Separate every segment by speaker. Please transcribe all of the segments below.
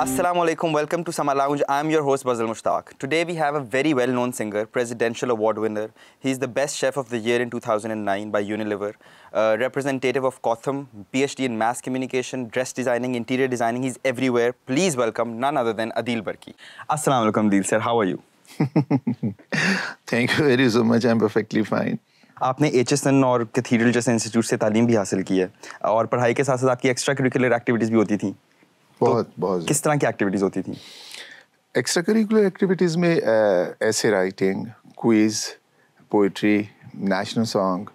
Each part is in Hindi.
Speaker 1: Assalamu alaikum, welcome to Summer Lounge. I'm your host Bazil Mushtaq. Today we have a very well-known singer, presidential award winner. He's the best chef of the year in 2009 by Unilever. Uh, representative of Cotham, PhD in mass communication, dress designing, interior designing. He's everywhere. Please welcome none other than Adil Barki. Assalamu alaikum, Adil sir. How are you? Thank you very so much. I'm perfectly fine. आपने S N और कैथीड्रल जैसे इंस्टीट्यूट से तालीम भी हासिल की है और पढ़ाई के साथ साथ आपकी एक्स्ट्रा करिकुलर एक्टिविटीज़ भी होती थी तो बहुत तो बहुत किस तरह की एक्टिविटीज़ होती थी एक्स्ट्रा करिकुलर एक्टिविटीज़ में ऐसे
Speaker 2: writing quiz poetry national song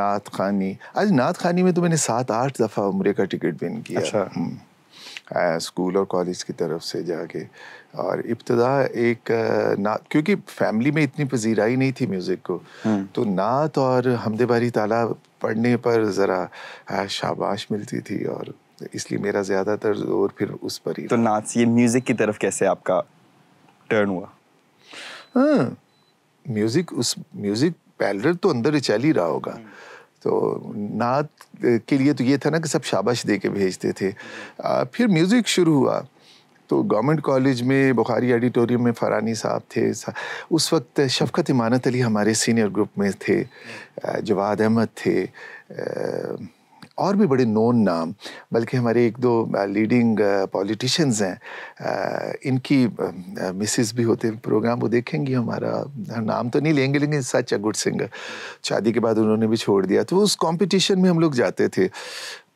Speaker 2: नात खानी आज नात खानी में तो मैंने सात आठ दफ़ा उम्र का टिकट विन किया अच्छा। School hmm. और कॉलेज की तरफ से जाके और इब्तदा एक नात क्योंकि फैमिली में इतनी पजीराई नहीं थी म्यूज़िक को हम्म। तो नात और हमदे बारी ताला पढ़ने
Speaker 1: पर ज़रा शाबाश मिलती थी और इसलिए मेरा ज़्यादातर जोर फिर उस पर ही तो नाच ये म्यूज़िक की तरफ कैसे आपका टर्न हुआ हाँ म्यूज़िक उस म्यूज़िक पैलर तो अंदर ही चल ही रहा होगा हम्म। तो
Speaker 2: नात के लिए तो ये था ना कि सब शाबाश दे के भेजते थे आ, फिर म्यूज़िक शुरू हुआ तो गवर्नमेंट कॉलेज में बुखारी ऑडिटोरियम में फरानी साहब थे सा, उस वक्त शफकत इमानत अली हमारे सीनियर ग्रुप में थे हम्म। जवाद अहमद थे आ, और भी बड़े नोन नाम बल्कि हमारे एक दो लीडिंग पॉलिटिशियंस हैं इनकी मिसेस भी होते हैं प्रोग्राम वो देखेंगी हमारा नाम तो नहीं लेंगे लेकिन सच अ गुड सिंगर शादी के बाद उन्होंने भी छोड़ दिया तो उस कंपटीशन में हम लोग जाते थे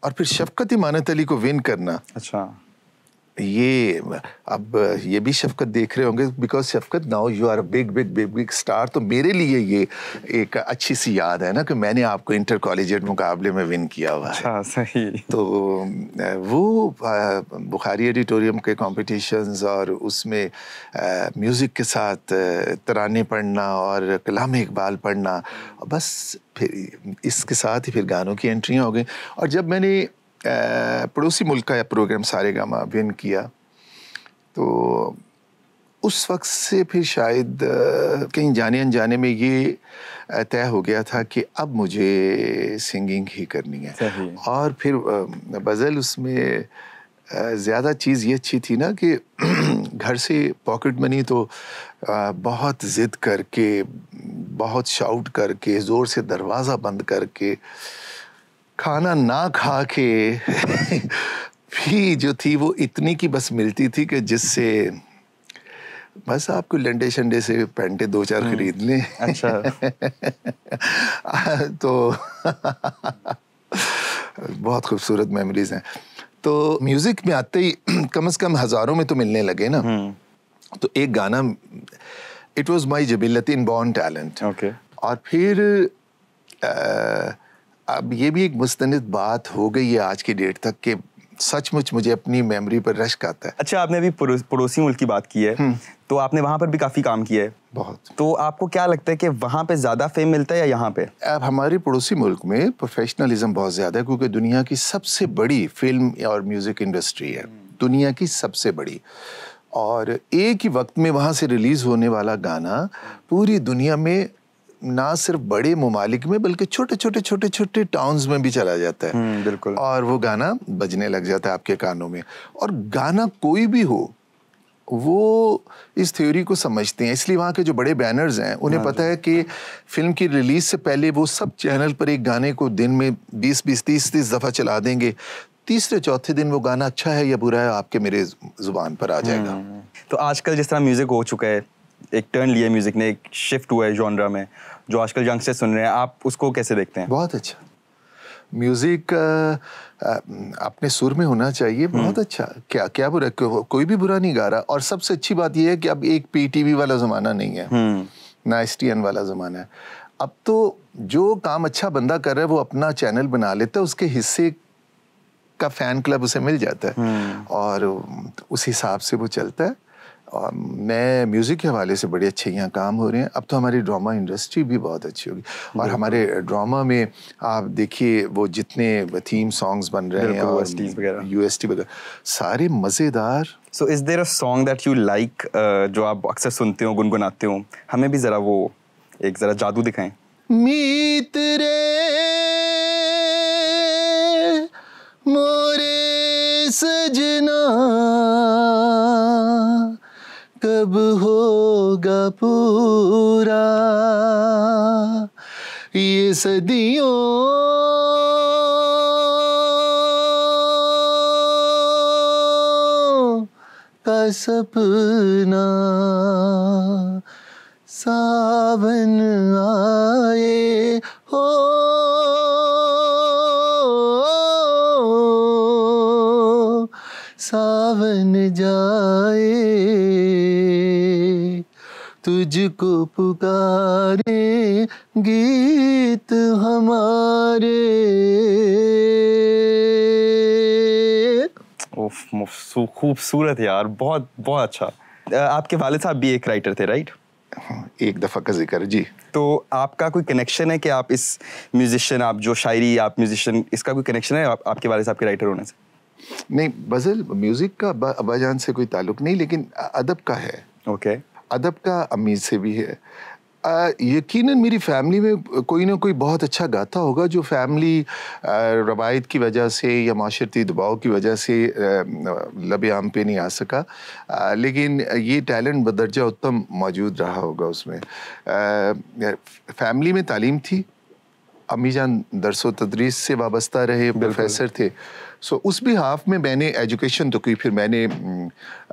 Speaker 2: और फिर शफकत इमानत अली को विन करना अच्छा ये अब ये भी शफकत देख रहे होंगे because Shafqat now you are big big big big star तो मेरे लिए ये एक अच्छी सी याद है ना कि मैंने आपको इंटर कॉलेज मुकाबले में विन किया हुआ है अच्छा, सही तो वो बुखारी एडिटोरियम के कॉम्पिटिशन्स और उसमें म्यूज़िक के साथ तराने पढ़ना और कलाम इकबाल पढ़ना बस फिर इसके साथ ही फिर गानों की एंट्रियाँ हो गई और जब मैंने पड़ोसी मुल्क का यह प्रोग्राम सारे गामा विन किया तो उस वक्त से फिर शायद कहीं जाने अनजाने में ये तय हो गया था कि अब मुझे सिंगिंग ही करनी है और फिर बज़ल उसमें ज़्यादा चीज़ ये अच्छी थी ना कि घर से पॉकेट मनी तो बहुत ज़िद करके बहुत शाउट करके ज़ोर से दरवाज़ा बंद करके खाना ना खा के भी जो थी वो इतनी की बस मिलती थी कि जिससे बस आपको लंडे शंडे से पेंटे दो चार हम्म। खरीद लें अच्छा तो बहुत खूबसूरत मेमोरीज हैं तो म्यूज़िक में आते ही कम से कम हज़ारों में तो मिलने लगे ना हम्म। तो एक गाना इट वॉज माई जबिलत इन बॉर्न टैलेंट और फिर आ, अब
Speaker 1: ये भी एक मुस्तनद बात हो गई है आज की डेट तक कि सचमुच मुझे अपनी मेमोरी पर रश आता है अच्छा आपने अभी पड़ोसी मुल्क की बात की है हम्म। तो आपने वहाँ पर भी काफ़ी काम किया है बहुत तो आपको क्या लगता है कि वहाँ पे ज़्यादा फेम मिलता है या यहाँ पे अब हमारे पड़ोसी मुल्क में
Speaker 2: प्रोफेशनलिज्म बहुत ज़्यादा है क्योंकि दुनिया की सबसे बड़ी फिल्म और म्यूज़िक इंडस्ट्री है दुनिया की सबसे बड़ी और एक ही वक्त में वहाँ से रिलीज़ होने वाला गाना पूरी दुनिया में ना सिर्फ बड़े ममालिक में बल्कि छोटे छोटे छोटे छोटे टाउन्स में भी चला जाता है हम्म, बिल्कुल और वो गाना बजने लग जाता है आपके कानों में और गाना कोई भी हो वो इस थ्योरी को समझते हैं इसलिए वहाँ के जो बड़े बैनर्स हैं उन्हें हाँ पता है कि फिल्म की रिलीज से पहले वो सब चैनल पर एक गाने को दिन में 20 बीस तीस तीस दफ़ा चला देंगे तीसरे चौथे दिन वो गाना अच्छा है या बुरा है आपके मेरे
Speaker 1: जुबान पर आ जाएगा हम्म। तो आजकल जिस तरह म्यूज़िक हो चुका है एक टर्न लिया म्यूज़िक ने एक शिफ्ट हुआ है जॉनरा में जो आजकल यंग से सुन रहे हैं आप उसको कैसे देखते हैं बहुत अच्छा
Speaker 2: म्यूजिक अपने सुर में होना चाहिए हम्म। बहुत अच्छा क्या क्या बुरा क्यों कोई भी बुरा नहीं गा रहा और सबसे अच्छी बात यह है कि अब एक पीटीवी वाला ज़माना नहीं है हम्म। ना एस वाला ज़माना है अब तो जो काम अच्छा बंदा कर रहा है वो अपना चैनल बना लेता है उसके हिस्से का फैन क्लब उसे मिल जाता है हम्म। और उस हिसाब से वो चलता है और मैं म्यूज़िक के हवाले से बड़े अच्छे यहाँ काम हो रहे हैं अब तो हमारी ड्रामा इंडस्ट्री भी बहुत अच्छी होगी और हमारे ड्रामा में आप देखिए
Speaker 1: वो जितने थीम सॉन्ग्स बन रहे हैं और यू एस टी वगैरह सारे मज़ेदार so is there a song that you like जो आप अक्सर सुनते हो गुनगुनाते हो हमें भी ज़रा वो एक ज़रा जादू दिखाएं
Speaker 3: मीत रे मोरे सजना कब होगा पूरा ये सदियों का सपना सावन आए हो सावन जाए तुझको पुकारे गीत हमारे
Speaker 1: खूबसूरत यार बहुत बहुत अच्छा आपके वाले साहब भी एक राइटर थे राइट हाँ, एक दफ़ा का जिक्र जी तो आपका कोई कनेक्शन है कि आप इस म्यूजिशियन आप जो शायरी आप म्यूजिशियन इसका कोई कनेक्शन है आप, आपके वाले साहब के राइटर होने से
Speaker 2: नहीं बजल म्यूज़िक का अबाजान से कोई ताल्लुक नहीं लेकिन अदब का है ओके okay. अदब का अमीर से भी है यकीनन मेरी फैमिली में कोई ना कोई बहुत अच्छा गाता होगा जो फैमिली रवायत की वजह से या माशरती दबाव की वजह से लबे आम पे नहीं आ सका आ, लेकिन ये टैलेंट बदरजा उत्तम मौजूद रहा होगा उसमें आ, फैमिली में तालीम थी अम्मी जान दरसो तदरीस से वाबस्ता रहे प्रोफेसर थे सो उस भी हाफ में मैंने एजुकेशन तो की फिर मैंने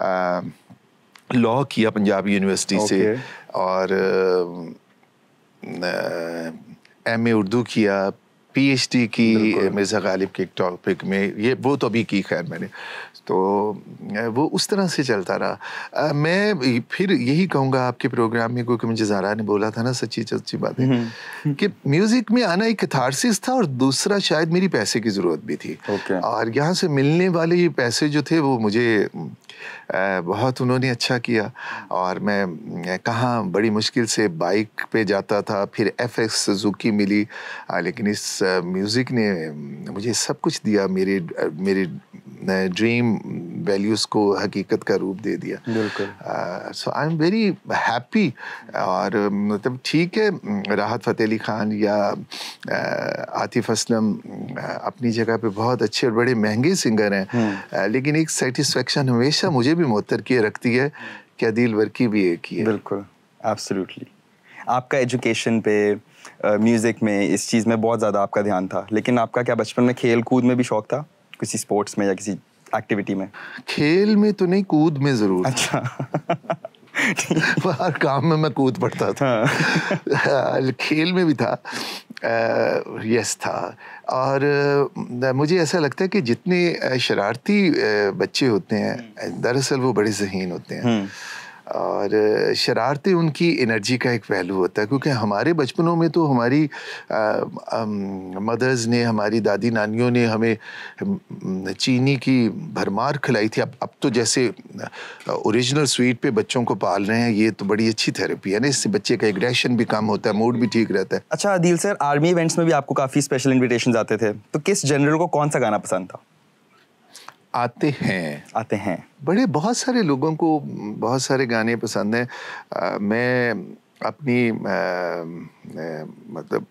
Speaker 2: आ, लॉ किया पंजाब यूनिवर्सिटी okay. से और एम ए उर्दू किया पीएचडी की मिर्ज़ा गालिब के एक टॉपिक में ये वो तो अभी की खैर मैंने तो वो उस तरह से चलता रहा मैं फिर यही कहूँगा आपके प्रोग्राम में क्योंकि मुझे जारा ने बोला था ना सच्ची सच्ची बात है हम्म, हम्म। कि म्यूज़िक में आना एक कथारसिस था और दूसरा शायद मेरी पैसे की ज़रूरत भी थी okay. और यहाँ से मिलने वाले ये पैसे जो थे वो मुझे बहुत उन्होंने अच्छा किया और मैं कहाँ बड़ी मुश्किल से बाइक पे जाता था फिर एफ एक्स जुकी मिली लेकिन इस म्यूज़िक ने मुझे सब कुछ दिया मेरे मेरे ड्रीम वैल्यूज़ को हकीकत का रूप दे दिया बिल्कुल so I am very happy और मतलब ठीक है राहत फ़तेह अली खान या आतिफ असलम अपनी जगह पे बहुत अच्छे और बड़े महंगे सिंगर हैं हम्म। लेकिन एक सेटिस्फेक्शन
Speaker 1: हमेशा हमेशा मुझे भी मुहतर किए रखती है कि अदील वर्की भी एक ही है बिल्कुल एब्सोल्युटली आपका एजुकेशन पे म्यूज़िक में इस चीज़ में बहुत ज़्यादा आपका ध्यान था लेकिन आपका क्या बचपन में खेल कूद में भी शौक था किसी स्पोर्ट्स में या किसी एक्टिविटी में खेल में तो नहीं कूद में ज़रूर अच्छा हर काम में मैं कूद पड़ता
Speaker 2: था हाँ। खेल में भी था यस था और मुझे ऐसा लगता है कि जितने शरारती बच्चे होते हैं हम्म। दरअसल वो बड़े जहीन होते हैं हम्म। और शरारतें उनकी एनर्जी का एक पहलू होता है क्योंकि हमारे बचपनों में तो हमारी मदर्स ने हमारी दादी नानियों ने हमें चीनी की भरमार खिलाई थी अब अब तो जैसे ओरिजिनल स्वीट पे बच्चों को पाल रहे हैं ये तो बड़ी अच्छी थेरेपी है ना इससे बच्चे
Speaker 1: का एग्रेशन भी कम होता है मूड भी ठीक रहता है अच्छा अदील सर आर्मी इवेंट्स में भी आपको काफ़ी स्पेशल इन्विटेशन आते थे तो किस जनरल को कौन सा गाना पसंद था आते हैं आते हैं
Speaker 2: बड़े बहुत सारे लोगों को बहुत सारे गाने पसंद हैं मैं अपनी मतलब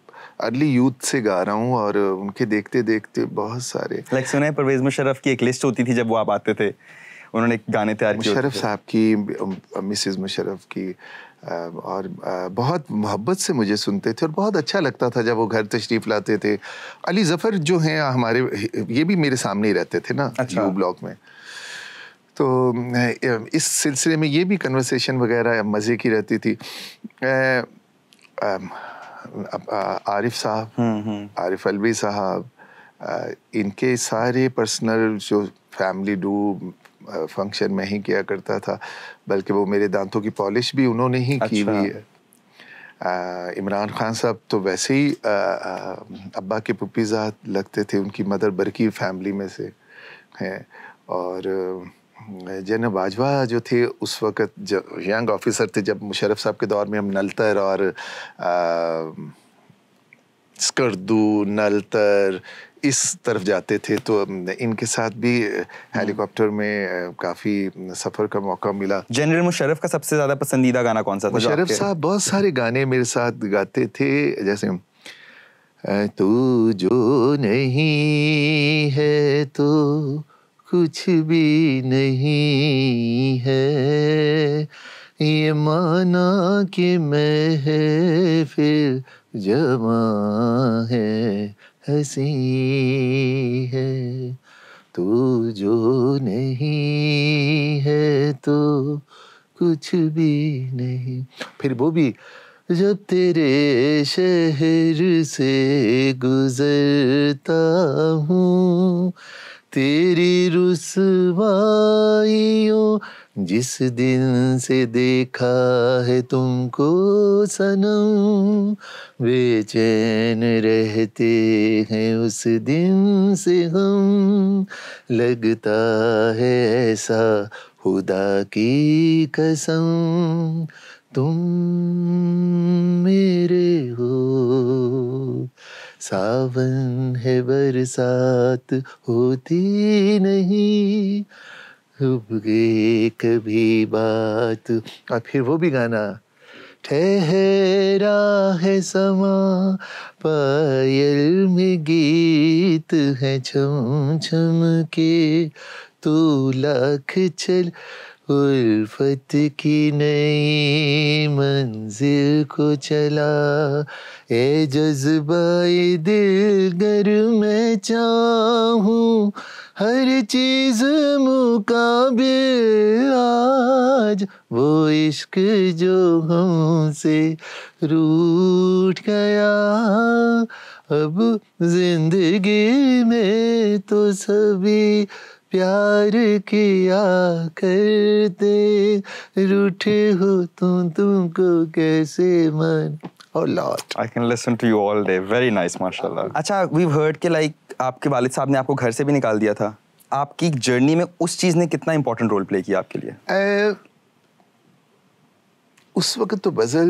Speaker 2: अर्ली यूथ से गा रहा हूँ और उनके
Speaker 1: देखते देखते बहुत सारे लाइक सुना है परवेज मुशरफ की एक लिस्ट होती थी जब वो आप आते थे उन्होंने गाने तैयार किए मुशरफ साहब
Speaker 2: की मिसेज मुशरफ की
Speaker 1: और
Speaker 2: बहुत मोहब्बत से मुझे सुनते थे और बहुत अच्छा लगता था जब वो घर तशरीफ़ लाते थे अली ज़फ़र जो हैं हमारे ये भी मेरे सामने ही रहते थे ना अच्छा। यू ब्लॉक में तो इस सिलसिले में ये भी कन्वर्सेशन वगैरह मज़े की रहती थी आरिफ साहब हम्म, हम्म। आरिफ अलवी साहब इनके सारे पर्सनल जो फैमिली डू फंक्शन में ही किया करता था बल्कि वो मेरे दांतों की पॉलिश भी उन्होंने ही अच्छा। की हुई है इमरान खान साहब तो वैसे ही आ, आ, अब्बा के पपीजा लगते थे उनकी मदर बरकी फैमिली में से हैं और जैन बाजवा जो थे उस वक़्त यंग ऑफिसर थे जब मुशरफ साहब के दौर में हम नलतर और आ, स्कर्दू नलतर इस तरफ जाते थे तो इनके साथ भी हेलीकॉप्टर में काफ़ी सफ़र का मौका मिला
Speaker 1: जनरल मुशरफ का सबसे ज़्यादा पसंदीदा गाना कौन सा था मुशरफ साहब
Speaker 2: बहुत सारे गाने मेरे साथ गाते थे जैसे तू जो
Speaker 3: नहीं है तो कुछ भी नहीं है ये माना कि मैं है फिर जमा है हसी है तू जो नहीं है तो कुछ भी नहीं फिर वो भी जब तेरे शहर से गुजरता हूँ तेरी रुसवाइयों जिस दिन से देखा है तुमको सनम बेचैन रहते हैं उस दिन से हम लगता है ऐसा खुदा की कसम तुम मेरे हो सावन है बरसात होती नहीं गए कभी बात और हाँ, फिर वो भी गाना ठहरा है समा पायल में गीत है छम छम के तू लाख चल उल्फत की नई मंजिल को चला ए जज्बाई दिल गर मैं चाहूँ हर चीज़ मुकाबिल आज वो इश्क जो हमसे रूठ गया अब जिंदगी में तो सभी प्यार किया करते रूठे हो तुम तो तुमको कैसे
Speaker 1: मन oh, अच्छा वी के लाइक आपके वालिद साहब ने आपको घर से भी निकाल दिया था आपकी जर्नी में उस चीज़ ने कितना इंपॉर्टेंट रोल प्ले किया आपके लिए
Speaker 2: uh, उस वक्त तो बजल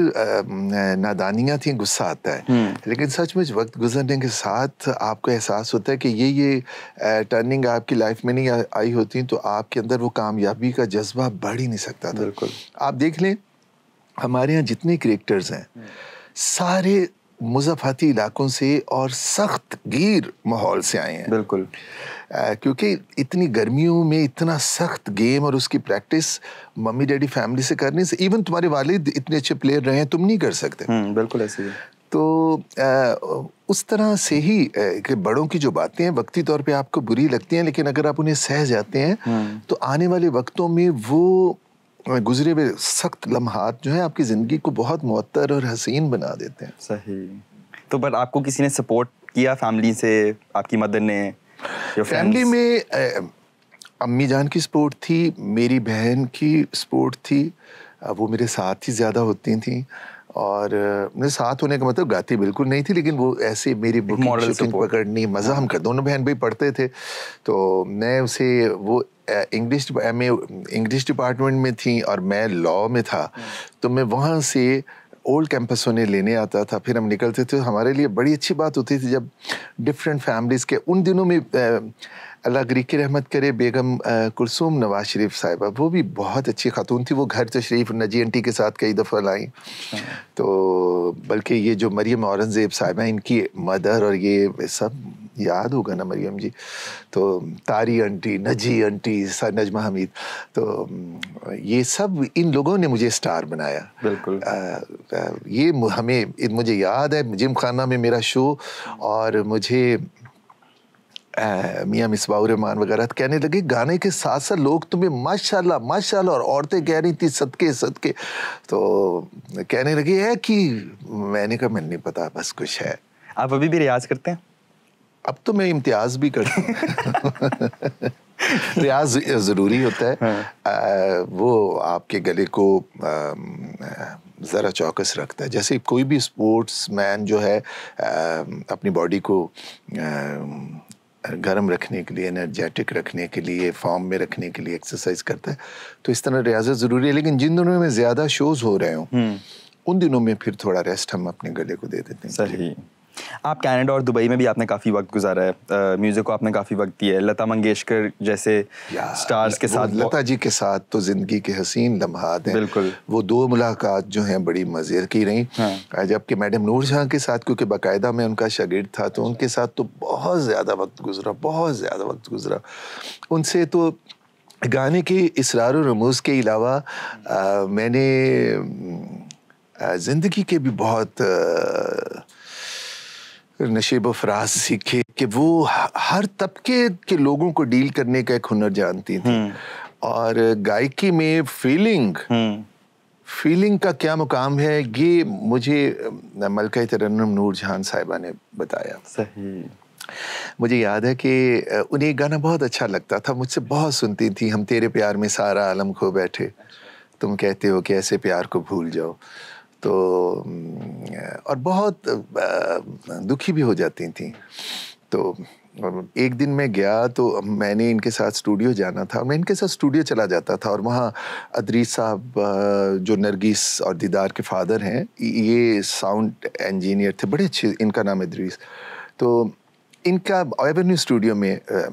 Speaker 2: नादानियाँ थी गुस्सा आता है हम्म। लेकिन सच में वक्त गुजरने के साथ आपको एहसास होता है कि ये ये टर्निंग आपकी लाइफ में नहीं आई होती तो आपके अंदर वो कामयाबी का जज्बा बढ़ ही नहीं सकता था बिल्कुल आप देख लें हमारे यहाँ जितने क्रिएटर्स हैं हम्म। सारे मुजाफाती इलाकों से और सख्त गिर माहौल से आए हैं बिल्कुल क्योंकि इतनी गर्मियों में इतना सख्त गेम और उसकी प्रैक्टिस मम्मी डैडी फैमिली से करने से इवन तुम्हारे वालिद इतने अच्छे प्लेयर रहे हैं तुम नहीं कर सकते
Speaker 1: हम्म, बिल्कुल ऐसे ही
Speaker 2: तो आ, उस तरह से ही कि बड़ों की जो बातें हैं वक्ती तौर पे आपको बुरी लगती हैं लेकिन अगर आप उन्हें सह जाते हैं हम्म। तो आने वाले वक्तों में वो गुजरे हुए सख्त लम्हात जो है आपकी ज़िंदगी को बहुत मअतर और हसीन बना देते हैं
Speaker 1: सही तो बट आपको किसी ने सपोर्ट किया फैमिली से आपकी मदर ने फैमिली में
Speaker 2: अम्मी जान की सपोर्ट थी मेरी बहन की सपोर्ट थी वो मेरे साथ ही ज़्यादा होती थी और मेरे साथ होने का मतलब गाती बिल्कुल नहीं थी लेकिन वो ऐसे मेरी मॉडल पकड़नी मज़ा हम कर दोनों बहन भाई पढ़ते थे तो मैं उसे वो इंग्लिश ए इंग्लिश डिपार्टमेंट में थी और मैं लॉ में था हम्म। तो मैं वहाँ से ओल्ड कैंपसों ने लेने आता था फिर हम निकलते थे हमारे लिए बड़ी अच्छी बात होती थी जब डिफरेंट फैमिलीज़ के उन दिनों में अल्लाह गरीकी रहमत करे बेगम कुलसूम नवाज शरीफ साहिबा वो भी बहुत अच्छी खातून थी वो घर तशरीफ तो नजी एंटी के साथ कई दफ़ा लाई अच्छा। तो बल्कि ये जो मरियम औरंगज़ेब साहिबा इनकी मदर और ये सब याद होगा ना मरियम जी तो तारी आंटी नजी आंटी नजमा हमीद तो ये सब इन लोगों ने मुझे स्टार बनाया बिल्कुल आ, आ, ये हमें मुझे याद है जिम खाना में मेरा शो और मुझे मियाँ मिसबाउरमान वगैरह कहने लगे गाने के साथ साथ लोग तुम्हें माशाल्लाह माशाल्लाह और औरतें कह रही थी सदके सदके तो कहने लगे है कि मैंने कहा मैंने नहीं पता बस कुछ है
Speaker 1: आप अभी भी रियाज करते हैं अब तो मैं इम्तियाज भी करता हूँ
Speaker 2: रियाज ज़रूरी होता है हाँ। आ, वो आपके गले को ज़रा चौकस रखता है जैसे कोई भी स्पोर्ट्स मैन जो है आ, अपनी बॉडी को गर्म रखने के लिए एनर्जेटिक रखने के लिए फॉर्म में रखने के लिए एक्सरसाइज करता है तो इस तरह रियाजत ज़रूरी है लेकिन जिन दिनों में ज़्यादा शोज़ हो रहे हों हम्म। उन दिनों में फिर थोड़ा रेस्ट हम अपने गले को दे देते हैं सही
Speaker 1: आप कनाडा और दुबई में भी आपने काफ़ी वक्त गुजारा है म्यूज़िक को आपने काफ़ी वक्त दिया है लता मंगेशकर जैसे स्टार्स के साथ लता जी के
Speaker 2: साथ तो ज़िंदगी के हसीन लम्हात हैं बिल्कुल वो दो मुलाकात जो हैं बड़ी मज़े की रहीं हाँ। जबकि मैडम नूर जहाँ के साथ क्योंकि बाकायदा मैं उनका शागिर्द था तो उनके साथ तो बहुत ज़्यादा वक्त गुजरा बहुत ज़्यादा वक्त गुजरा उनसे तो गाने के इसरार रमूज़ के अलावा मैंने ज़िंदगी के भी बहुत आ, नशेब फराज सीखे कि वो हर तबके के लोगों को डील करने का एक हुनर जानती थी हम्म। और गायकी में फीलिंग हम्म। फीलिंग का क्या मुकाम है ये मुझे मलका तरन्नम नूर जहान साहिबा ने बताया सही मुझे याद है कि उन्हें गाना बहुत अच्छा लगता था मुझसे बहुत सुनती थी हम तेरे प्यार में सारा आलम खो बैठे तुम कहते हो कि ऐसे प्यार को भूल जाओ तो और बहुत दुखी भी हो जाती थी तो एक दिन मैं गया तो मैंने इनके साथ स्टूडियो जाना था मैं इनके साथ स्टूडियो चला जाता था और वहाँ अदरी साहब जो नरगिस और दीदार के फादर हैं ये साउंड इंजीनियर थे बड़े अच्छे इनका नाम अदरीस तो इनका एवेन्यू स्टूडियो में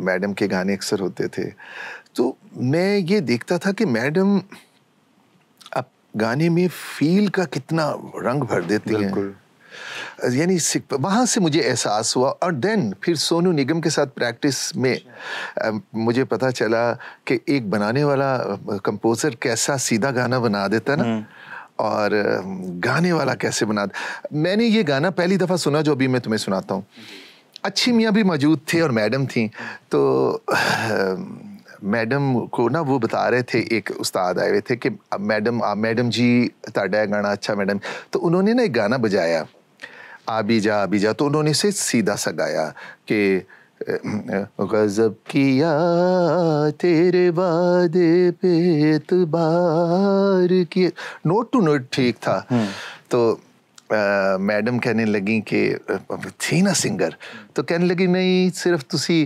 Speaker 2: मैडम के गाने अक्सर होते थे तो मैं ये देखता था कि मैडम गाने में फील का कितना रंग भर देती है यानी वहाँ से मुझे एहसास हुआ और देन फिर सोनू निगम के साथ प्रैक्टिस में मुझे पता चला कि एक बनाने वाला कंपोज़र कैसा सीधा गाना बना देता ना हम्म। और गाने वाला कैसे बना मैंने ये गाना पहली दफ़ा सुना जो अभी मैं तुम्हें सुनाता हूँ अच्छी मियाँ भी मौजूद थे और मैडम थी तो मैडम को ना वो बता रहे थे एक उस्ताद आए हुए थे कि मैडम मैडम जी ताडा गाना अच्छा मैडम तो उन्होंने ना एक गाना बजाया आबी जा आबी जा तो उन्होंने इसे सीधा सा गाया कि गज़ब
Speaker 3: किया तेरे वादे पे एतबार किए नोट टू नोट
Speaker 2: ठीक था हम्म। तो मैडम कहने लगी कि थी ना सिंगर तो कहने लगी नहीं सिर्फ तुसी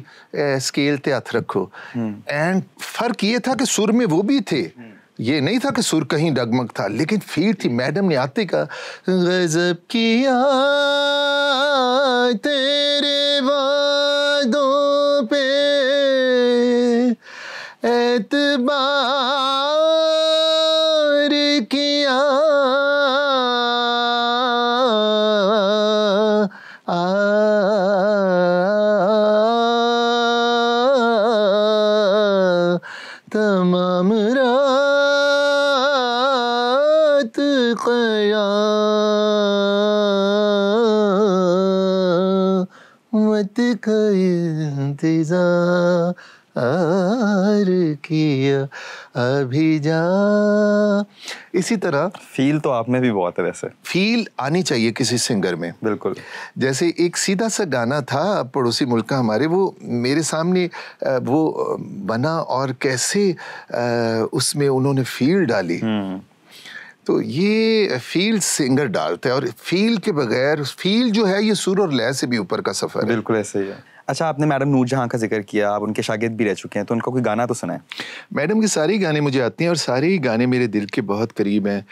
Speaker 2: स्केल ते हथ रखो एंड हम्म। फर्क ये था कि सुर में वो भी थे हम्म। ये नहीं था कि सुर कहीं डगमग था लेकिन फिर थी मैडम ने आते का
Speaker 3: गजब किया तेरे वादों पे एतबार अभी जा
Speaker 1: इसी तरह फील तो आप में भी बहुत है वैसे
Speaker 3: फील
Speaker 2: आनी चाहिए किसी सिंगर में बिल्कुल जैसे एक सीधा सा गाना था पड़ोसी मुल्क का हमारे वो मेरे सामने वो बना और कैसे उसमें उन्होंने फील डाली हम्म। तो ये फील सिंगर डालते हैं
Speaker 1: और फील के बगैर फील जो है ये सुर और लय से भी ऊपर का सफर है बिल्कुल ऐसे ही है अच्छा आपने मैडम नूरजहाँ का जिक्र किया आप उनके शागिद भी रह चुके हैं तो उनका कोई गाना तो सुना है मैडम के सारे गाने मुझे आते हैं और सारे गाने मेरे दिल के बहुत करीब हैं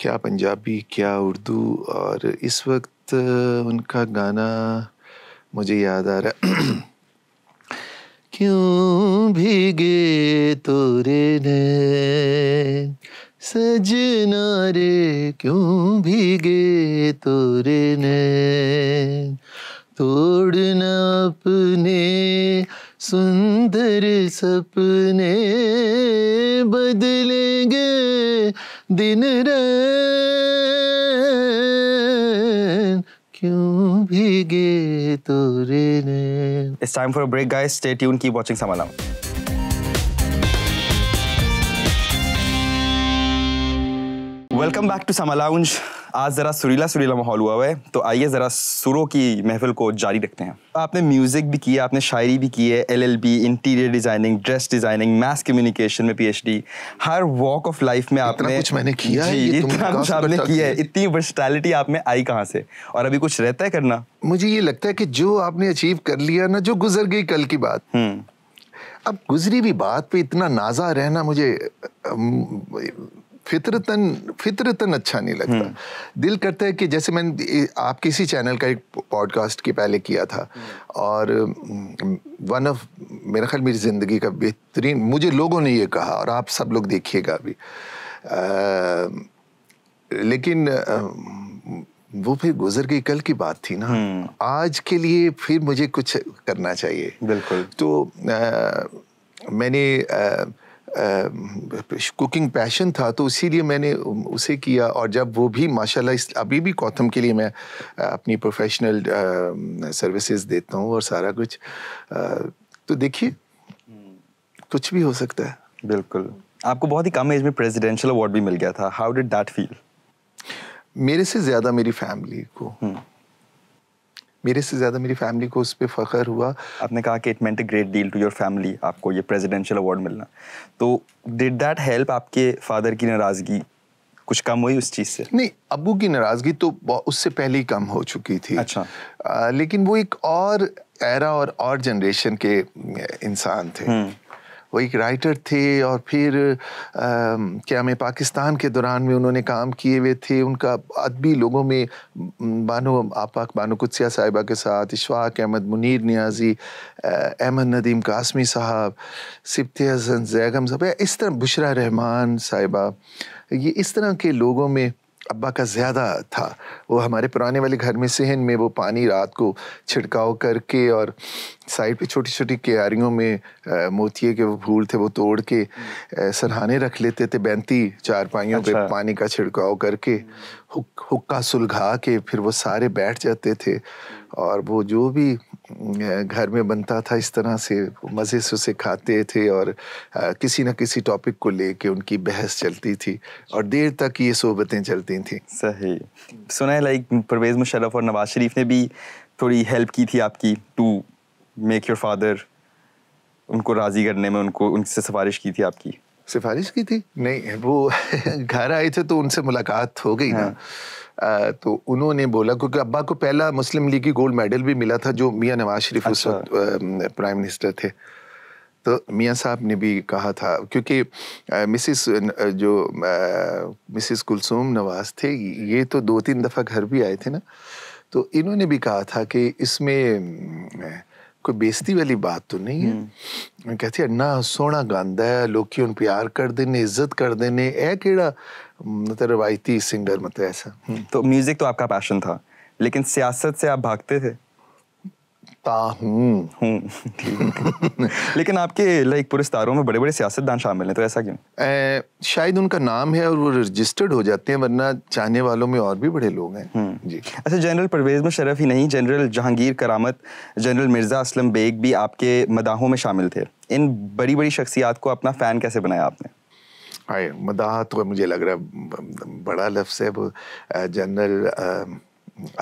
Speaker 1: क्या पंजाबी क्या उर्दू
Speaker 2: और इस वक्त उनका गाना मुझे याद आ रहा
Speaker 3: क्यों भीगे तोरे ने सजना रे क्यों भीगे तोरे ने तोड़ना अपने सुंदर सपने बदलेंगे दिन रे
Speaker 1: It's time for a break guys stay tuned keep watching Samalam. Welcome back to Samaa lounge आज ज़रा सुरीला सुरीला माहौल हुआ हुआ है तो आइए ज़रा सुरों की महफिल को जारी रखते हैं आपने म्यूज़िक भी किया आपने शायरी भी की है L L B interior designing dress designing mass communication में पीएचडी हर वॉक ऑफ लाइफ में आपने कुछ मैंने किया है ये इतना कुछ आपने किया है इतनी वर्सटैलिटी आप में आई कहाँ से और अभी कुछ रहता है करना मुझे ये लगता है कि जो आपने अचीव कर लिया ना जो गुजर गई कल की बात
Speaker 2: हम्म। अब गुजरी भी बात पे इतना नाजा रहना मुझे फितरतन फितरतन अच्छा नहीं लगता हम्म। दिल करता है कि जैसे मैंने आप किसी चैनल का एक पॉडकास्ट के पहले किया था हम्म। और वन ऑफ मेरा ख्याल मेरी ज़िंदगी का बेहतरीन मुझे लोगों ने ये कहा और आप सब लोग देखिएगा अभी लेकिन वो फिर गुजर गई कल की बात थी ना हम्म। आज के लिए फिर मुझे कुछ करना चाहिए बिल्कुल तो आ, मैंने आ, कुकिंग पैशन था तो इसीलिए मैंने उसे किया और जब वो भी माशाल्लाह अभी भी कौतम के लिए मैं अपनी प्रोफेशनल सर्विसेज देता हूँ और सारा कुछ
Speaker 1: तो देखिए कुछ भी हो सकता है बिल्कुल आपको बहुत ही कम एज में प्रेसिडेंशियल अवार्ड भी मिल गया था हाउ डिड दैट फील मेरे से ज़्यादा
Speaker 2: मेरी फैमिली
Speaker 1: को हम्म। मेरे से ज़्यादा मेरी फैमिली को उस पर फ़ख्र हुआ आपने कहा कि it meant a great deal to your family आपको ये प्रेजिडेंशियल अवार्ड मिलना तो डिड दैट हेल्प आपके फादर की नाराज़गी कुछ कम हुई उस चीज़ से नहीं अबू की नाराज़गी तो उससे पहले ही कम हो चुकी थी अच्छा आ, लेकिन वो एक और एरा और
Speaker 2: और जनरेशन के इंसान थे हम्म। वो एक राइटर थे और फिर क्या मैं पाकिस्तान के दौरान में उन्होंने काम किए हुए थे उनका अदबी लोगों में बानो आपाक बानो कुत्सिया साहिबा के साथ इशफाक अहमद मुनीर नियाजी अहमद नदीम कासमी साहब सिबत हसन जैगम साहब इस तरह बुशरा रहमान साहिबा ये इस तरह के लोगों में अब्बा का ज़्यादा था वो हमारे पुराने वाले घर में से में वो पानी रात को छिड़काव करके और साइड पे छोटी छोटी क्यारियों में मोतिये के वो फूल थे वो तोड़ के सरहाने रख लेते थे बैंती चारपाइयों अच्छा। पे पानी का छिड़काव करके हुक्का सुलघा के फिर वो सारे बैठ जाते थे और वो जो भी घर में बनता था इस तरह से मज़े से उसे खाते थे और किसी न किसी टॉपिक को
Speaker 1: लेके उनकी बहस चलती थी और देर तक ये सोबतें चलती थी सही सुना है लाइक परवेज़ मुशरफ और नवाज शरीफ ने भी थोड़ी हेल्प की थी आपकी टू मेक योर फादर उनको राज़ी करने में उनको उनसे सिफारिश की थी आपकी सिफारिश
Speaker 2: की थी नहीं वो घर आए थे तो उनसे मुलाकात हो गई हाँ। ना तो उन्होंने बोला क्योंकि अब्बा को पहला मुस्लिम लीग की गोल्ड मेडल भी मिला था जो मियाँ नवाज शरीफ अच्छा। उस वक्त प्राइम मिनिस्टर थे तो मियाँ साहब ने भी कहा था क्योंकि मिसिस जो मिसिस कुलसूम नवाज थे ये तो दो तीन दफ़ा घर भी आए थे ना तो इन्होंने भी कहा था कि इसमें कोई बेइज्जती वाली बात तो नहीं है हम्म। कहती अन्ना सोहना गांदा है लोग उन प्यार कर
Speaker 1: देने इज्जत कर देने ऐ केड़ा मतलब रवायती सिंगर मतलब ऐसा तो म्यूजिक तो आपका पैशन था लेकिन सियासत से आप भागते थे ताहम लेकिन आपके लाइक पूरे सितारों में बड़े बड़े सियासतदान शामिल हैं तो ऐसा क्यों ए, शायद उनका नाम है और वो रजिस्टर्ड हो जाते हैं वरना चाहने वालों में और भी बड़े लोग हैं हम्म। जी अच्छा जनरल परवेज मुशरफ ही नहीं जनरल जहांगीर करामत जनरल मिर्ज़ा असलम बेग भी आपके मदाहों में शामिल थे इन बड़ी बड़ी शख्सियात को अपना फ़ैन कैसे बनाया आपने हाय मदाह तो मुझे लग रहा है बड़ा लफ्स है वो जनरल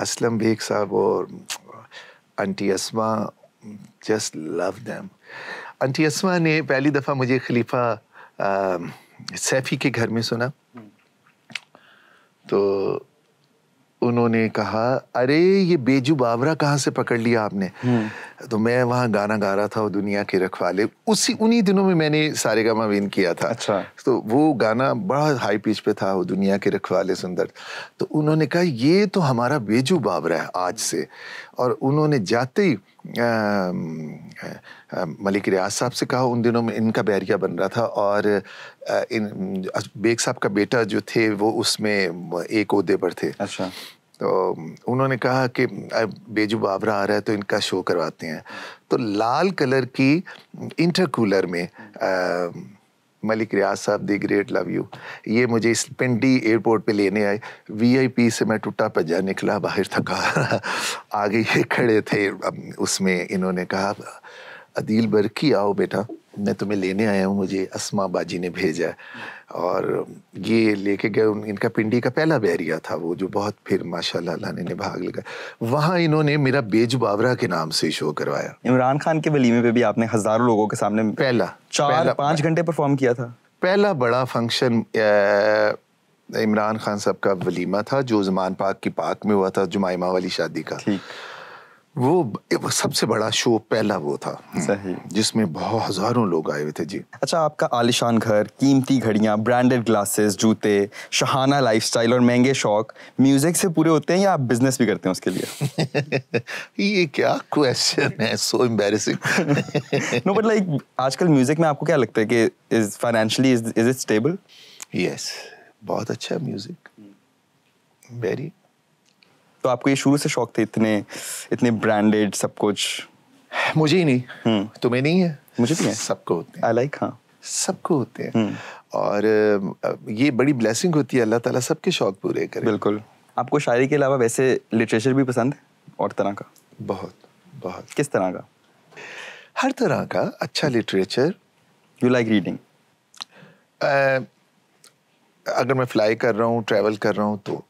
Speaker 2: असलम बेग साहब और aunty Asma just love them aunty Asma ने पहली दफ़ा मुझे खलीफा सैफी के घर में सुना तो उन्होंने कहा अरे ये बेजू बावरा कहाँ से पकड़ लिया आपने हम्म। तो मैं वहाँ गाना गा रहा था दुनिया के रखवाले उसी उन्हीं दिनों में मैंने सारे गामा विन किया था अच्छा तो वो गाना बड़ा हाई पिच पे था वो दुनिया के रखवाले सुंदर तो उन्होंने कहा ये तो हमारा बेजू बाबरा है आज से और उन्होंने जाते ही मलिक रियाज साहब से कहा उन दिनों में इनका बैरिया बन रहा था और आ, इन बेग साहब का बेटा जो थे वो उसमें एक उहदे पर थे अच्छा तो उन्होंने कहा कि बेजू बाबरा आ रहा है तो इनका शो करवाते हैं तो लाल कलर की इंटरकूलर में आ, मलिक रियाज साहब दी ग्रेट लव यू ये मुझे इस पिंडी एयरपोर्ट पे लेने आए वीआईपी से मैं टूटा पजा निकला बाहर थका आगे ये खड़े थे उसमें इन्होंने कहा अदील बरकी आओ बेटा मैं तुम्हें लेने आया हूँ मुझे असमा बाजी ने भेजा और ये लेके गए उन इनका पिंडी का पहला बैरिया था वो जो बहुत फिर
Speaker 1: माशाल्लाह लाने ने भाग लगा वहाँ इन्होंने मेरा बेज बावरा के नाम से शो करवाया इमरान खान के वलीमे पे भी आपने हज़ारों लोगों के सामने पहला चार पाँच घंटे परफॉर्म किया था पहला बड़ा फंक्शन इमरान खान साहब का वलीमा था जो जमान पाक की
Speaker 2: पाक में हुआ था जुमाइमा वाली शादी का ठीक वो सबसे बड़ा शो पहला
Speaker 1: वो था सही जिसमें बहुत हजारों लोग आए हुए थे जी अच्छा आपका आलिशान घर कीमती घड़ियां ब्रांडेड ग्लासेस जूते शहाना लाइफस्टाइल और महंगे शौक म्यूजिक से पूरे होते हैं या आप बिजनेस भी करते हैं उसके लिए ये क्या क्वेश्चन है so embarrassing no but like आजकल म्यूजिक में आपको क्या लगता है कि is financially is it stable yes बहुत अच्छा म्यूजिक वेरी तो आपको ये शुरू से शौक थे इतने इतने ब्रांडेड सब कुछ
Speaker 3: मुझे
Speaker 2: ही नहीं हम्म। तुम्हें नहीं
Speaker 1: है मुझे भी है सबको होते हैं आई लाइक हाँ
Speaker 2: सबको होते हैं हम्म।
Speaker 1: और ये बड़ी ब्लेसिंग होती है अल्लाह ताला सबके शौक पूरे करे बिल्कुल आपको शायरी के अलावा वैसे लिटरेचर भी पसंद है और तरह का बहुत बहुत किस तरह का हर तरह का अच्छा लिटरेचर यू लाइक रीडिंग
Speaker 2: अगर मैं फ्लाई कर रहा हूँ ट्रैवल कर रहा हूँ तो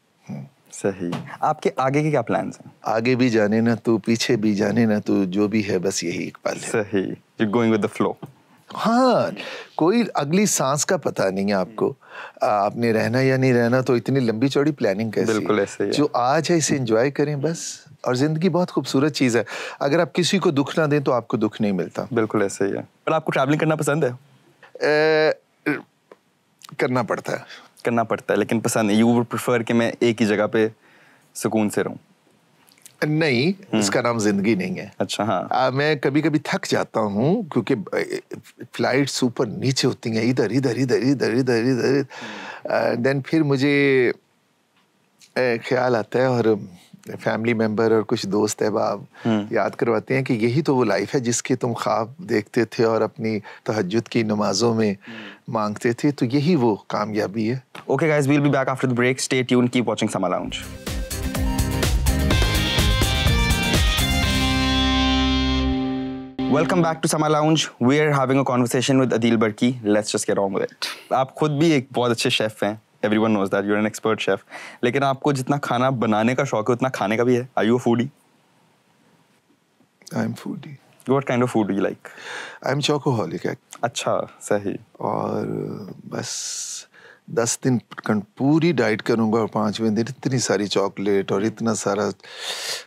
Speaker 2: सही आपके आगे के क्या प्लान हैं आगे भी जाने ना तू तो, पीछे भी जाने ना तू तो, जो भी है बस यही
Speaker 1: इकबाल है सही you going with the flow
Speaker 2: हाँ कोई अगली सांस का पता नहीं है आपको आपने रहना या नहीं रहना तो इतनी लंबी चौड़ी प्लानिंग कैसी बिल्कुल ऐसे है। जो आज है इसे एंजॉय करें बस और जिंदगी बहुत खूबसूरत चीज़ है अगर आप किसी को दुख ना दें तो आपको
Speaker 1: दुख नहीं मिलता बिल्कुल ऐसे ही है पर आपको ट्रैवलिंग करना पसंद है ए, करना पड़ता है करना पड़ता है लेकिन पसंद यू प्रेफर कि मैं एक ही जगह पे सुकून से रहूं
Speaker 2: नहीं हम्म।
Speaker 1: इसका नाम जिंदगी नहीं है अच्छा हाँ आ, मैं कभी
Speaker 2: कभी थक जाता हूँ क्योंकि फ्लाइट ऊपर नीचे होती हैं इधर इधर इधर इधर इधर इधर देन हम्म। फिर मुझे ख्याल आता है और अपने फैमिली मेम्बर और कुछ दोस्त अहबाब हम्म। याद करवाते हैं कि यही तो वो लाइफ है जिसके तुम ख्वाब देखते थे और अपनी तहजद की नमाजों में हम्म। मांगते थे तो
Speaker 1: यही वो कामयाबी है okay guys we'll be back after the break stay tune keep watching Samaa lounge welcome back to Samaa lounge we are having a conversation with Adeel Burki let's just get on with it आप खुद भी एक बहुत अच्छे शेफ हैं every one knows that you're an expert chef लेकिन आपको जितना खाना बनाने का शौक है उतना खाने का भी है I you foodie I am foodie What kind of food do you like? I'm chocoholic. अच्छा सही और बस
Speaker 2: दस दिन पूरी डाइट करूंगा और पाँचवें दिन इतनी सारी चॉकलेट और इतना सारा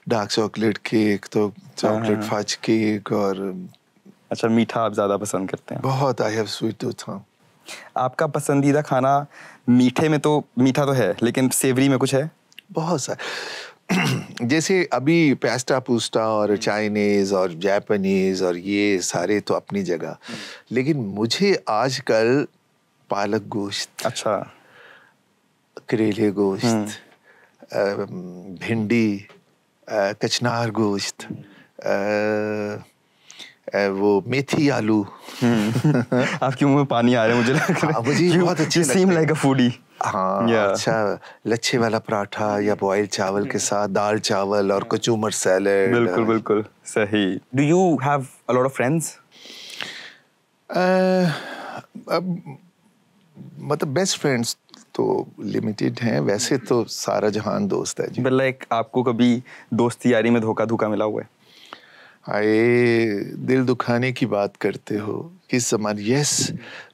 Speaker 2: डार्क चॉकलेट केक तो चॉकलेट फज केक और
Speaker 1: अच्छा मीठा आप ज़्यादा पसंद करते हैं बहुत आई हैव स्वीट टूथ हाँ आपका पसंदीदा खाना मीठे में तो मीठा तो है लेकिन सेवरी में कुछ है बहुत सा
Speaker 2: जैसे अभी पेस्टा पुस्टा और चाइनीज़ हम्म। और जापानीज़ और ये सारे तो अपनी जगह हम्म। लेकिन मुझे आजकल पालक गोश्त अच्छा करेले गोश्त हम्म। भिंडी कचनार गोश्त वो मेथी आलू
Speaker 1: हम्म।
Speaker 2: आपके मुंह में पानी आ रहा है मुझे लग रहा है हाँ, मुझे बहुत अच्छे सेम लाइक अ फूडी हाँ yeah. अच्छा लच्छे वाला पराठा या बॉयल चावल
Speaker 1: के साथ दाल चावल और कचूमर सैलेड बिल्कुल बिल्कुल सही do you have a lot of friends
Speaker 2: मतलब बेस्ट फ्रेंड्स तो लिमिटेड हैं वैसे तो सारा जहान दोस्त है
Speaker 1: जी लाइक like, आपको कभी दोस्ती यारी में धोखा धोखा मिला हुआ है आए
Speaker 2: दिल दुखाने की बात करते हो इस समान यस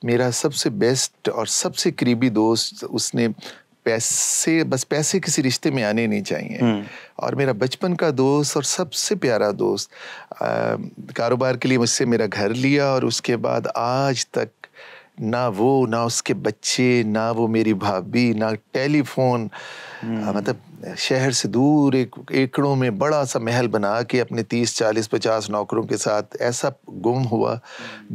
Speaker 2: मेरा सबसे बेस्ट और सबसे करीबी दोस्त उसने पैसे बस पैसे किसी रिश्ते में आने नहीं चाहिए हम्म। और मेरा बचपन का दोस्त और सबसे प्यारा दोस्त कारोबार के लिए मुझसे मेरा घर लिया और उसके बाद आज तक ना वो ना उसके बच्चे ना वो मेरी भाभी ना टेलीफोन हम्म। मतलब शहर से दूर एक एकड़ों में बड़ा सा महल बना के अपने तीस चालीस पचास नौकरों के साथ
Speaker 1: ऐसा गुम हुआ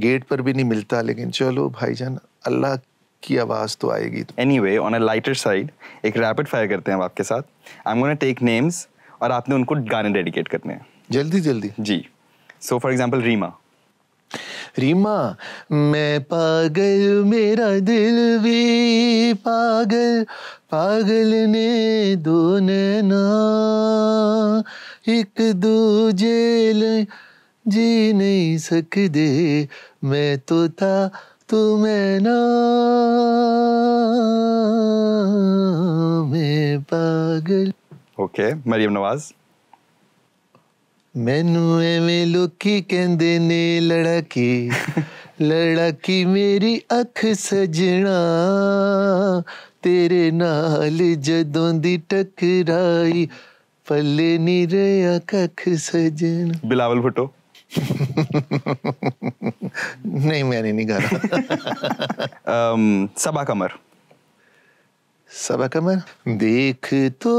Speaker 1: गेट पर भी नहीं मिलता लेकिन चलो भाईजान अल्लाह की आवाज़ तो आएगी anyway on a lighter side एक रैपिड फायर करते हैं हम आपके साथ I am gonna take names और आपने उनको गाने डेडिकेट करने हैं जल्दी जल्दी जी so for example Reema
Speaker 3: Reema मैं पागल मेरा दिल भी पागल पागल ने दो नैना एक दूजे जी नहीं सकदे मैं तो था तू मैं ना मैं पागल
Speaker 1: ओके okay, मरियम नवाज़
Speaker 3: ਮੈਨੂੰ ਐਵੇਂ ਲੋਕੀ ਕਹਿੰਦੇ ਨੇ ਲੜਕੀ ਲੜਕੀ ਮੇਰੀ ਅੱਖ ਸਜਣਾ ਤੇਰੇ ਨਾਲ ਜਦੋਂ ਦੀ ਟਕਰਾਈ ਪੱਲੇ ਨੀ ਰਿਆ ਕੱਖ ਸਜਣ बिलावल भुट्टो नहीं मैंने नहीं
Speaker 1: गा रहा अम, सबा कमर
Speaker 3: सबक में देख तो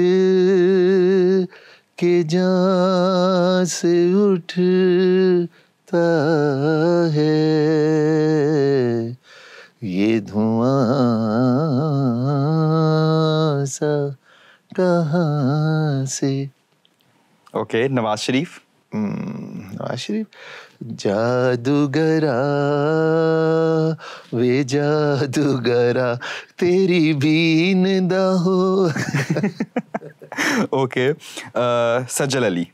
Speaker 3: दिल के जहाँ से उठता है ये धुआं सा कहाँ से
Speaker 1: okay okay, Nawaz Sharif
Speaker 3: hmm, Nawaz Sharif जादूगरा वे जादूगरा तेरी बीन दा हो
Speaker 1: ओके सज्जल अली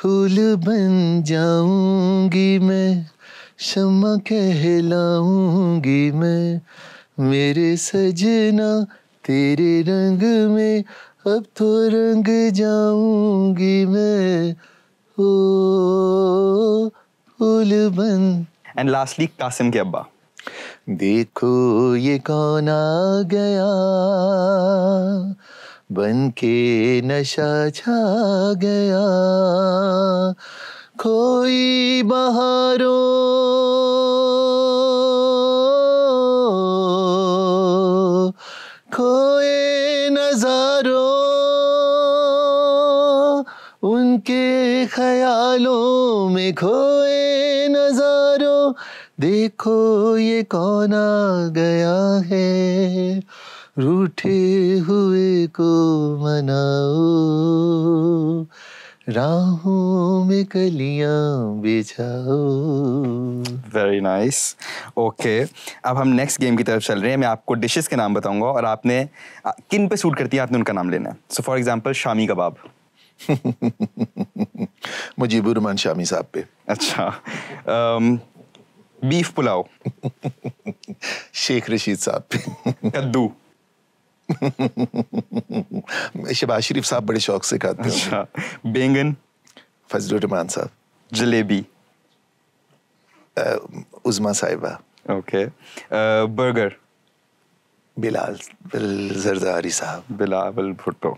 Speaker 3: फूल बन जाऊंगी मैं शमा कहलाऊंगी मैं मेरे सजना तेरे रंग में अब तो रंग जाऊंगी मैं ओ फूल
Speaker 1: बन एंड लास्टली कासिम के अब्बा
Speaker 3: देखो ये कौन आ गया बन के नशा छा गया खोई बहारों खोए नजारों उनके ख्यालों में खोए नजारों देखो ये कौन आ गया है रूठे हुए को मनाओ में
Speaker 1: वेरी नाइस ओके अब हम नेक्स्ट गेम की तरफ चल रहे हैं मैं आपको डिशेस के नाम बताऊंगा और आपने किन पे सूट करती है आपने उनका नाम लेना है so for example shami kebab Mujibur Rahman Shami साहब पे अच्छा um, बीफ पुलाव शेख रशीद साहब पे कद्दू
Speaker 2: शबाज शरीफ साहब बड़े शौक से खाते हैं अच्छा बैंगन फजल रमान साहब
Speaker 1: जलेबी उजमा साहिबा ओके बर्गर बिलाल जरदारी साहब बिलावल भुट्टो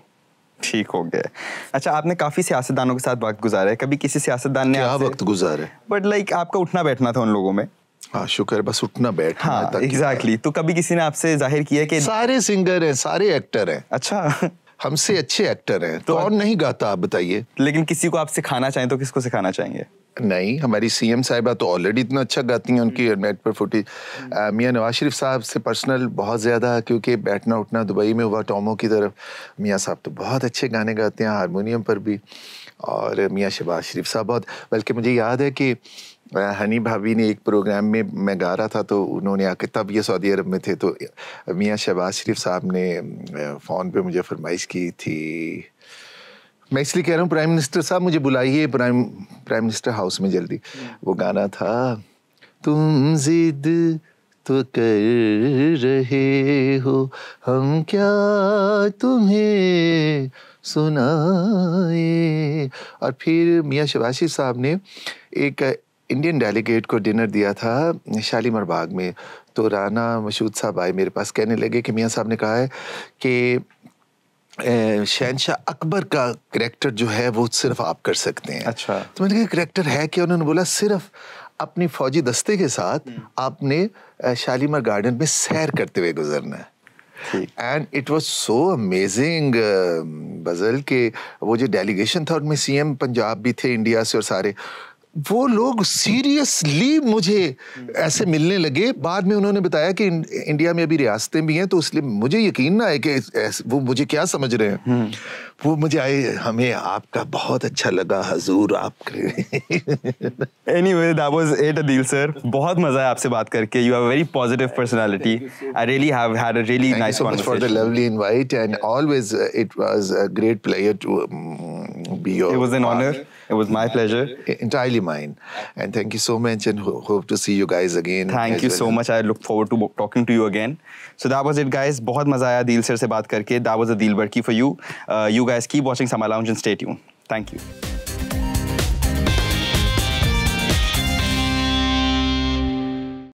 Speaker 1: ठीक हो गया अच्छा आपने काफ़ी सियासतदानों के साथ वक्त गुजारा है कभी किसी सियासतदान ने क्या वक्त गुजारे बट लाइक आपका उठना बैठना था उन लोगों में हाँ शुक्र बस उठना बैठ हाँ एग्जैक्टली exactly. तो कभी किसी ने आपसे जाहिर किया कि सारे सिंगर हैं सारे एक्टर हैं अच्छा हमसे अच्छे एक्टर हैं तो, तो और नहीं गाता आप बताइए लेकिन किसी को आप सिखाना चाहें तो किसको सिखाना चाहेंगे
Speaker 2: नहीं हमारी सीएम साहिबा तो ऑलरेडी इतना अच्छा गाती हैं उनकी नेट हम्म। पर फुटी मियाँ नवाज शरीफ साहब से पर्सनल बहुत ज़्यादा क्योंकि बैठना उठना दुबई में हुआ टॉमो की तरफ मियाँ साहब तो बहुत अच्छे गाने गाते हैं हारमोनियम पर भी और मियाँ शहबाज शरीफ साहब बहुत बल्कि मुझे याद है कि हनी भाभी ने एक प्रोग्राम में मैं गा रहा था तो उन्होंने आके तब ये सऊदी अरब में थे तो मियाँ शहबाज शरीफ साहब ने फ़ोन पे मुझे फरमाइश की थी मैं इसलिए कह रहा हूँ प्राइम मिनिस्टर साहब मुझे बुलाइए प्राइम प्राइम मिनिस्टर
Speaker 3: हाउस में जल्दी वो गाना था तुम जिद तो कर रहे हो हम क्या तुम्हें सुनाए और फिर मियाँ शबाशी साहब ने
Speaker 2: एक इंडियन डेलीगेट को डिनर दिया था शालीमार बाग में तो राना मशहूद साहब आए मेरे पास कहने लगे कि मियाँ साहब ने कहा है कि शहनशाह अकबर का करेक्टर जो है वो सिर्फ आप कर सकते हैं अच्छा तो मैंने कहा करेक्टर है क्या उन्होंने बोला सिर्फ अपनी फौजी दस्ते के साथ हम्म। आपने शालीमार गार्डन में सैर करते हुए गुजरना है and it was so amazing बजल के वो जो डेलीगेशन था उनमें सीएम पंजाब भी थे इंडिया से और सारे वो लोग सीरियसली मुझे ऐसे मिलने लगे बाद में उन्होंने बताया कि इंडिया में अभी रियासतें भी हैं तो इसलिए मुझे यकीन ना है कि वो मुझे क्या समझ रहे हैं हम्म। वो मुझे आए हमें आपका बहुत अच्छा लगा हजूर आपके
Speaker 1: anyway that was at Adeel sir बहुत मजा आया आपसे बात करके you are very positive personality I really have had a really nice for the
Speaker 2: lovely invite and always it was a great player to be your it was an honour It was my pleasure. Entirely
Speaker 1: mine. And thank you so much and ho hope to see you guys again. Thank you well. so much. I look forward to talking to you again. So that was it guys. बहुत मजा आया दिल सर से बात करके. That was a deal Berkey for you. Uh, you guys keep watching Summer Lounge and stay tuned. Thank you.